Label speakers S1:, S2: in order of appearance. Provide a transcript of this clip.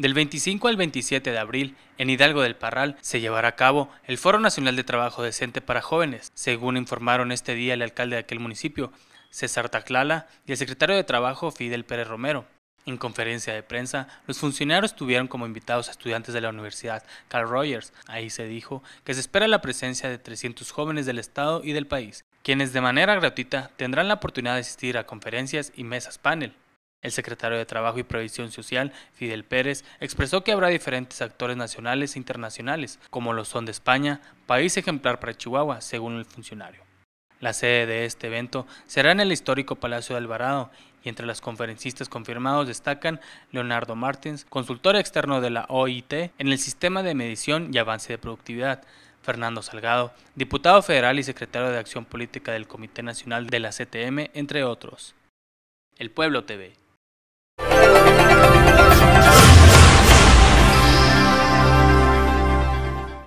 S1: Del 25 al 27 de abril, en Hidalgo del Parral, se llevará a cabo el Foro Nacional de Trabajo Decente para Jóvenes, según informaron este día el alcalde de aquel municipio, César Taclala, y el secretario de Trabajo, Fidel Pérez Romero. En conferencia de prensa, los funcionarios tuvieron como invitados a estudiantes de la Universidad Carl Rogers. Ahí se dijo que se espera la presencia de 300 jóvenes del Estado y del país, quienes de manera gratuita tendrán la oportunidad de asistir a conferencias y mesas panel. El secretario de Trabajo y Previsión Social, Fidel Pérez, expresó que habrá diferentes actores nacionales e internacionales, como lo son de España, país ejemplar para Chihuahua, según el funcionario. La sede de este evento será en el histórico Palacio de Alvarado y entre los conferencistas confirmados destacan Leonardo Martins, consultor externo de la OIT en el sistema de medición y avance de productividad, Fernando Salgado, diputado federal y secretario de Acción Política del Comité Nacional de la CTM, entre otros. El Pueblo TV.